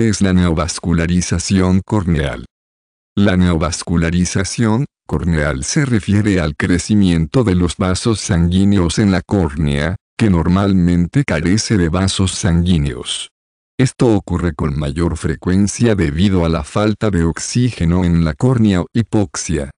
es la neovascularización corneal. La neovascularización corneal se refiere al crecimiento de los vasos sanguíneos en la córnea, que normalmente carece de vasos sanguíneos. Esto ocurre con mayor frecuencia debido a la falta de oxígeno en la córnea o hipoxia.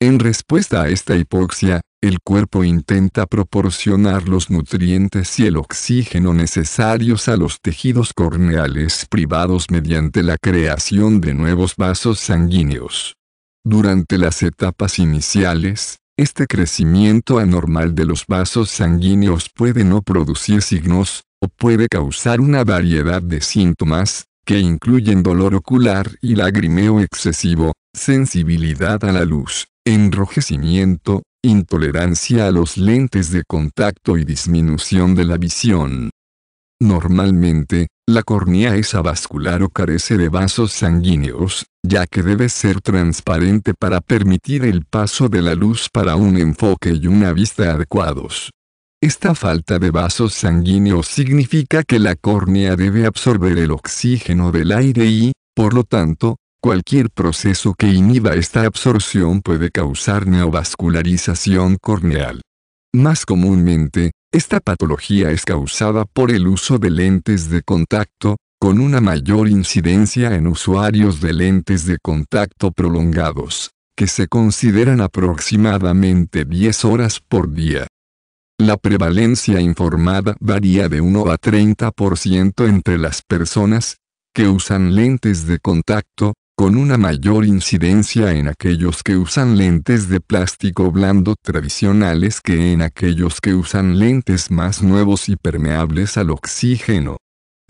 En respuesta a esta hipoxia, el cuerpo intenta proporcionar los nutrientes y el oxígeno necesarios a los tejidos corneales privados mediante la creación de nuevos vasos sanguíneos. Durante las etapas iniciales, este crecimiento anormal de los vasos sanguíneos puede no producir signos, o puede causar una variedad de síntomas, que incluyen dolor ocular y lagrimeo excesivo, sensibilidad a la luz, enrojecimiento, intolerancia a los lentes de contacto y disminución de la visión. Normalmente, la córnea es avascular o carece de vasos sanguíneos, ya que debe ser transparente para permitir el paso de la luz para un enfoque y una vista adecuados. Esta falta de vasos sanguíneos significa que la córnea debe absorber el oxígeno del aire y, por lo tanto, Cualquier proceso que inhiba esta absorción puede causar neovascularización corneal. Más comúnmente, esta patología es causada por el uso de lentes de contacto, con una mayor incidencia en usuarios de lentes de contacto prolongados, que se consideran aproximadamente 10 horas por día. La prevalencia informada varía de 1 a 30% entre las personas que usan lentes de contacto, con una mayor incidencia en aquellos que usan lentes de plástico blando tradicionales que en aquellos que usan lentes más nuevos y permeables al oxígeno.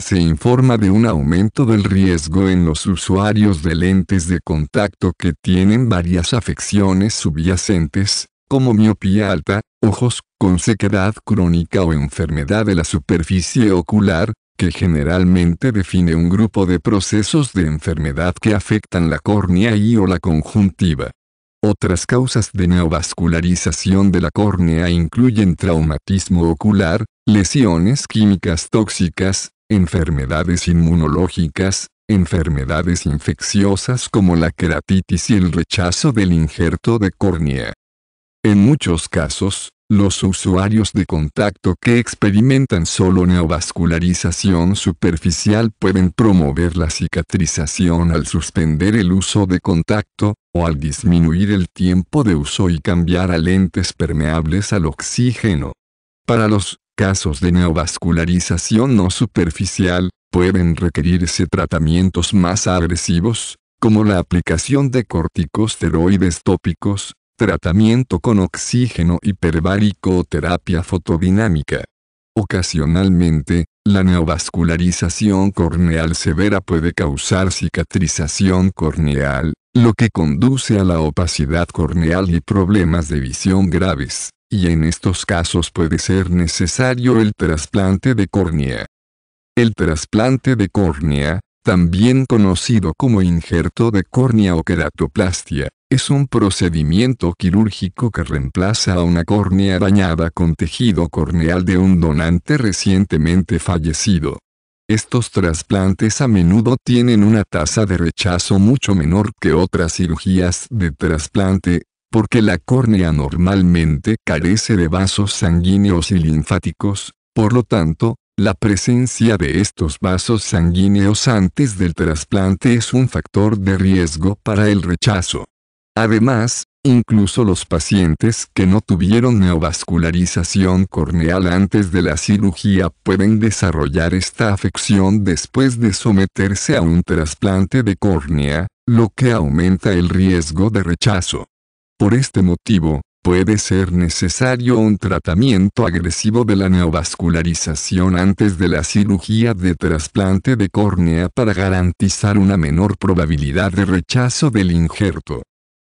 Se informa de un aumento del riesgo en los usuarios de lentes de contacto que tienen varias afecciones subyacentes, como miopía alta, ojos con sequedad crónica o enfermedad de la superficie ocular, que generalmente define un grupo de procesos de enfermedad que afectan la córnea y o la conjuntiva. Otras causas de neovascularización de la córnea incluyen traumatismo ocular, lesiones químicas tóxicas, enfermedades inmunológicas, enfermedades infecciosas como la queratitis y el rechazo del injerto de córnea. En muchos casos, los usuarios de contacto que experimentan solo neovascularización superficial pueden promover la cicatrización al suspender el uso de contacto, o al disminuir el tiempo de uso y cambiar a lentes permeables al oxígeno. Para los casos de neovascularización no superficial, pueden requerirse tratamientos más agresivos, como la aplicación de corticosteroides tópicos, tratamiento con oxígeno hiperbárico o terapia fotodinámica. Ocasionalmente, la neovascularización corneal severa puede causar cicatrización corneal, lo que conduce a la opacidad corneal y problemas de visión graves, y en estos casos puede ser necesario el trasplante de córnea. El trasplante de córnea, también conocido como injerto de córnea o queratoplastia, es un procedimiento quirúrgico que reemplaza a una córnea dañada con tejido corneal de un donante recientemente fallecido. Estos trasplantes a menudo tienen una tasa de rechazo mucho menor que otras cirugías de trasplante, porque la córnea normalmente carece de vasos sanguíneos y linfáticos, por lo tanto, la presencia de estos vasos sanguíneos antes del trasplante es un factor de riesgo para el rechazo. Además, incluso los pacientes que no tuvieron neovascularización corneal antes de la cirugía pueden desarrollar esta afección después de someterse a un trasplante de córnea, lo que aumenta el riesgo de rechazo. Por este motivo, Puede ser necesario un tratamiento agresivo de la neovascularización antes de la cirugía de trasplante de córnea para garantizar una menor probabilidad de rechazo del injerto.